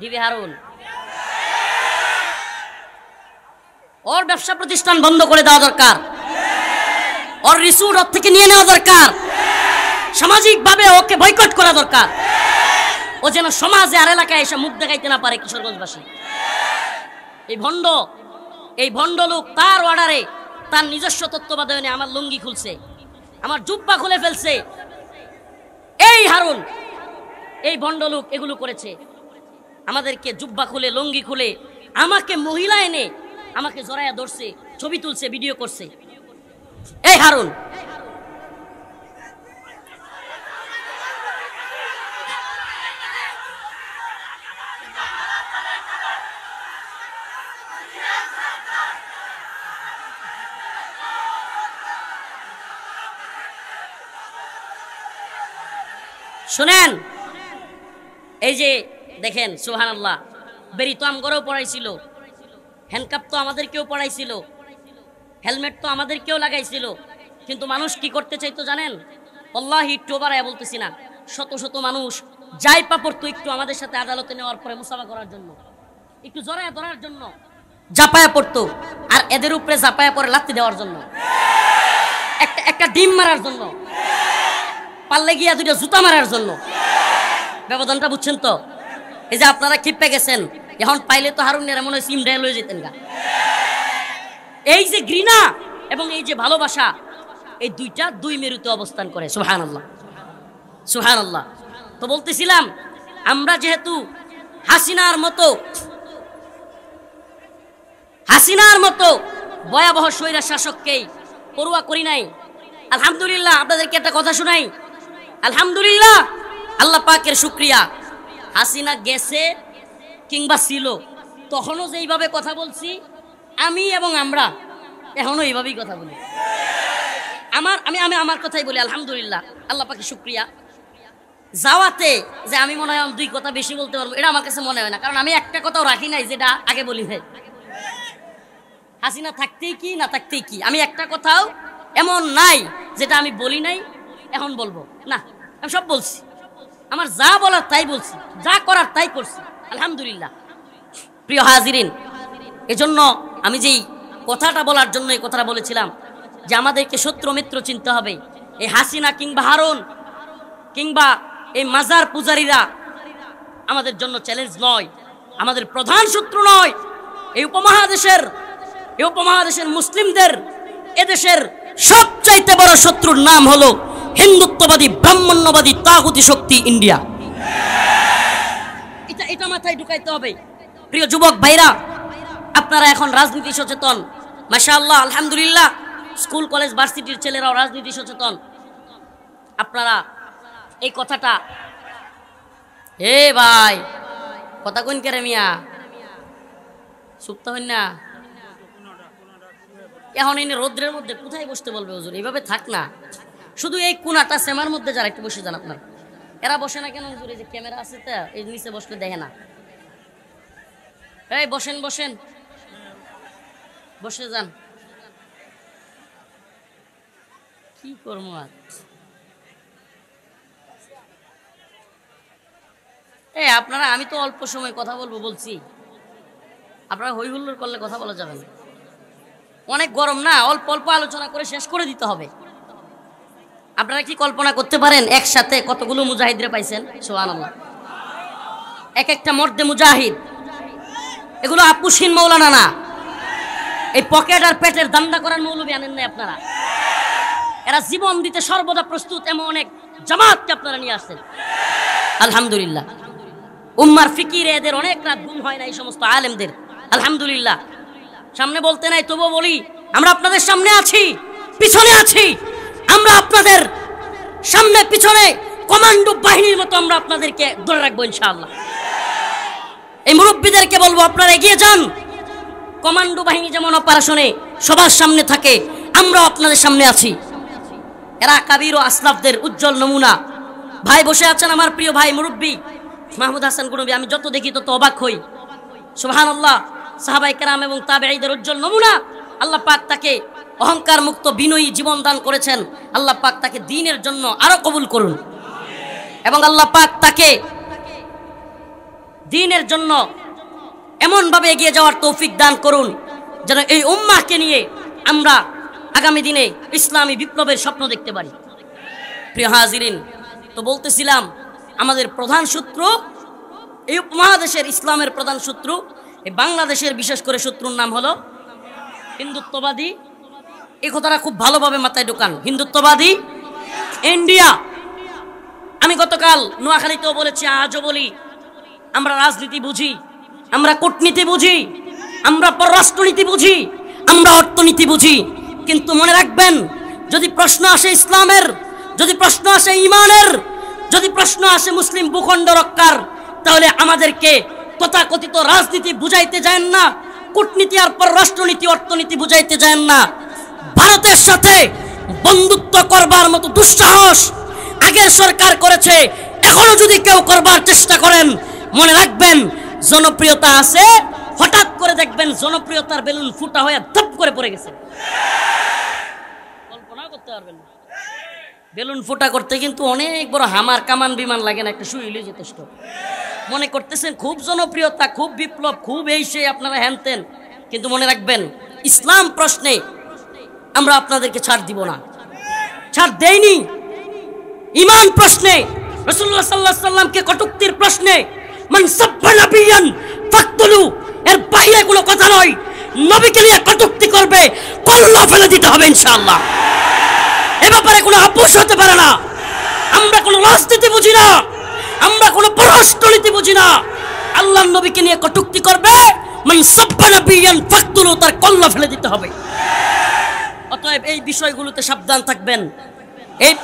DB Harun ওর ব্যবসা প্রতিষ্ঠান বন্ধ করে দেওয়া দরকার ওর রিসুর ওর থেকে নিয়ে নেওয়া দরকার সামাজিকভাবে ওকে বয়কট করা দরকার ও যেন সমাজে আর এলাকায় এসে মুখ দেখাইতে না পারে কিশোরগঞ্জবাসী এই ভণ্ড এই ভণ্ড লোক তার অর্ডারে তার নিজস্ব তত্ত্বাবধানে আমার লুঙ্গি খুলছে আমার জুব্বা খুলে ফেলছে এই হারুন এই ভণ্ড লোক এগুলো করেছে আমাদেরকে জুব্বা খুলে লঙ্গি খুলে আমাকে মহিলা এনে আমাকে জড়াইয়া ধরছে ছবি তুলছে ভিডিও করছে এই হারুন শুনেন এই যে দেখেন সোহান আল্লাহ বেরি তো আমগরেও পড়াইছিল হ্যান্ডকাপ তো আমাদেরকেও পড়াইছিল হেলমেট তো আমাদেরকেও লাগাইছিল কিন্তু মানুষ কি করতে চাইতো জানেন অল্লাহ একটু বাড়ায় বলতেছি না শত শত মানুষ যাই পাপড় তো একটু আমাদের সাথে আদালতে নেওয়ার পরে মুসাফা করার জন্য একটু জড়ায় ধরার জন্য জাপায়া পড়তো আর এদের উপরে জাপায়া পরে লাত্তি দেওয়ার জন্য একটা একটা ডিম মারার জন্য পাল্লে গিয়া দুইটা জুতা মারার জন্য ব্যবধানটা বুঝছেন তো এই যে আপনারা কিপ্পে গেছেন এখন পাইলে তো হারুনের মনে সিম সিমটায় হয়ে যেতেন গা এই যে ঘৃণা এবং এই যে ভালোবাসা এই দুইটা দুই মেরুতে অবস্থান করে সুহান আল্লাহ সুহান আল্লাহ তো বলতেছিলাম আমরা যেহেতু হাসিনার মতো হাসিনার মতো ভয়াবহ স্বৈরা শাসককেই পড়ুয়া করি নাই আলহামদুলিল্লাহ আপনাদেরকে একটা কথা শুনাই আলহামদুলিল্লাহ আল্লাহ পাকের শুক্রিয়া হাসিনা গেছে কিংবা ছিল তখনও যেইভাবে কথা বলছি আমি এবং আমরা এখনও এইভাবেই কথা বলি আমার আমি আমি আমার কথাই বলি আলহামদুলিল্লাহ আল্লাহ পাখি শুক্রিয়া যাওয়াতে যে আমি মনে হয় দুই কথা বেশি বলতে পারবো এটা আমার কাছে মনে হয় না কারণ আমি একটা কথাও রাখি নাই যেটা আগে বলি নাই হাসিনা থাকতেই কি না থাকতেই কি আমি একটা কথাও এমন নাই যেটা আমি বলি নাই এখন বলবো না আমি সব বলছি আমার যা বলার তাই বলছি যা করার তাই করছি আলহামদুলিল্লাহ প্রিয় হাজিরিন এজন্য আমি যেই কথাটা বলার জন্য এই কথাটা বলেছিলাম যে আমাদেরকে শত্রু মিত্র চিনতে হবে এই হাসিনা কিংবা হারুন কিংবা এই মাজার পূজারীরা আমাদের জন্য চ্যালেঞ্জ নয় আমাদের প্রধান শত্রু নয় এই উপমহাদেশের এই উপমহাদেশের মুসলিমদের এদেশের সবচাইতে বড় শত্রুর নাম হলো হিন্দু সত্যবাদী ব্রাহ্মণ্যবাদী তাগুতি শক্তি ইন্ডিয়া এটা এটা মাথায় ঢুকাইতে হবে প্রিয় যুবক ভাইরা আপনারা এখন রাজনীতি সচেতন মাশাআল্লাহ আলহামদুলিল্লাহ স্কুল কলেজ ভার্সিটির ছেলেরাও রাজনীতি সচেতন আপনারা এই কথাটা হে ভাই কথা কইন কেরে মিয়া সুপ্ত হইন না এখন এনে রৌদ্রের মধ্যে কোথায় বসতে বলবে হুজুর এইভাবে থাক না শুধু এই কোনাটা সেমার মধ্যে যারা একটু বসে যান আপনার এরা বসে না কেন হুজুর এই যে ক্যামেরা আছে তো এই নিচে বসলে দেখে না এই বসেন বসেন বসে যান কি করবো আর এই আপনারা আমি তো অল্প সময় কথা বলবো বলছি আপনারা হই হুল্লোর করলে কথা বলা যাবে না অনেক গরম না অল্প অল্প আলোচনা করে শেষ করে দিতে হবে আপনারা কি কল্পনা করতে পারেন একসাথে কতগুলো মুজাহিদরা পাইছেন সোহান আল্লাহ এক একটা মর্দে মুজাহিদ এগুলো আপুসিন মৌলানা না এই পকেট আর পেটের দান্দা করার মৌলবী আনেন নাই আপনারা এরা জীবন দিতে সর্বদা প্রস্তুত এমন অনেক জামাতকে আপনারা নিয়ে আসছেন আলহামদুলিল্লাহ উম্মার ফিকিরে এদের অনেক রাত গুম হয় না এই সমস্ত আলেমদের আলহামদুলিল্লাহ সামনে বলতে নাই তবুও বলি আমরা আপনাদের সামনে আছি পিছনে আছি আমরা আপনাদের সামনে পিছনে কমান্ডো বাহিনীর মতো আমরা আপনাদেরকে ধরে রাখবো ইনশাআল্লাহ এই মুরব্বীদেরকে বলবো আপনারা এগিয়ে যান কমান্ডো বাহিনী যেমন অপারেশনে সবার সামনে থাকে আমরা আপনাদের সামনে আছি এরা কাবির ও আসলাফদের উজ্জ্বল নমুনা ভাই বসে আছেন আমার প্রিয় ভাই মুরব্বী মাহমুদ হাসান গুরুবী আমি যত দেখি তত অবাক হই সুহান আল্লাহ সাহাবাই কেরাম এবং তাবে উজ্জ্বল নমুনা আল্লাহ পাক তাকে অহংকার মুক্ত বিনয়ী জীবন দান করেছেন আল্লাহ পাক তাকে দিনের জন্য আরো কবুল করুন এবং আল্লাহ পাক তাকে দিনের জন্য এমনভাবে এগিয়ে যাওয়ার তৌফিক দান করুন যেন এই উম্মাহকে নিয়ে আমরা আগামী দিনে ইসলামী বিপ্লবের স্বপ্ন দেখতে পারি প্রিয় হাজিরিন তো বলতেছিলাম আমাদের প্রধান শত্রু এই উপমহাদেশের ইসলামের প্রধান শত্রু এই বাংলাদেশের বিশেষ করে শত্রুর নাম হলো হিন্দুত্ববাদী এই কথাটা খুব ভালোভাবে মাথায় ঢোকান হিন্দুত্ববাদী ইন্ডিয়া আমি গতকাল নোয়াখালীতেও বলেছি আজও বলি আমরা রাজনীতি বুঝি আমরা কূটনীতি বুঝি আমরা পররাষ্ট্রনীতি বুঝি আমরা অর্থনীতি বুঝি কিন্তু মনে রাখবেন যদি প্রশ্ন আসে ইসলামের যদি প্রশ্ন আসে ইমানের যদি প্রশ্ন আসে মুসলিম ভূখণ্ড রক্ষার তাহলে আমাদেরকে তথাকথিত রাজনীতি বুঝাইতে যায় না কূটনীতি আর পররাষ্ট্রনীতি অর্থনীতি বুঝাইতে যায় না ভারতের সাথে বন্ধুত্ব করবার মতো দুঃসাহস আগের সরকার করেছে এখনো যদি কেউ করবার চেষ্টা করেন মনে রাখবেন জনপ্রিয়তা আছে হঠাৎ করে দেখবেন জনপ্রিয়তার বেলুন ফুটা হয়ে ধপ করে পড়ে গেছে কল্পনা করতে পারবেন না বেলুন ফুটা করতে কিন্তু অনেক বড় হামার কামান বিমান লাগে না একটা শুইলি যথেষ্ট মনে করতেছেন খুব জনপ্রিয়তা খুব বিপ্লব খুব এই সে আপনারা হ্যানতেন কিন্তু মনে রাখবেন ইসলাম প্রশ্নে আমরা আপনাদেরকে ছাড় দিব না ছাড় দেয়নি ইমান প্রশ্নে রসুল্লাহ সাল্লাহ সাল্লামকে কটুক্তির প্রশ্নে মানসাব্বানাবিয়ান ফাকতুলু এর বাইরে কোনো কথা নয় নবীকে নিয়ে কটুক্তি করবে পাল্লা ফেলে দিতে হবে ইনশাআল্লাহ এ ব্যাপারে কোনো আপোষ হতে পারে না আমরা কোনো রাজনীতি বুঝি না আমরা কোনো পররাষ্ট্রনীতি বুঝি না আল্লাহ নবীকে নিয়ে কটুক্তি করবে মানসাব্বানাবিয়ান ফাকতুলু তার কল্লা ফেলে দিতে হবে অতএব এই বিষয়গুলোতে সাবধান থাকবেন এই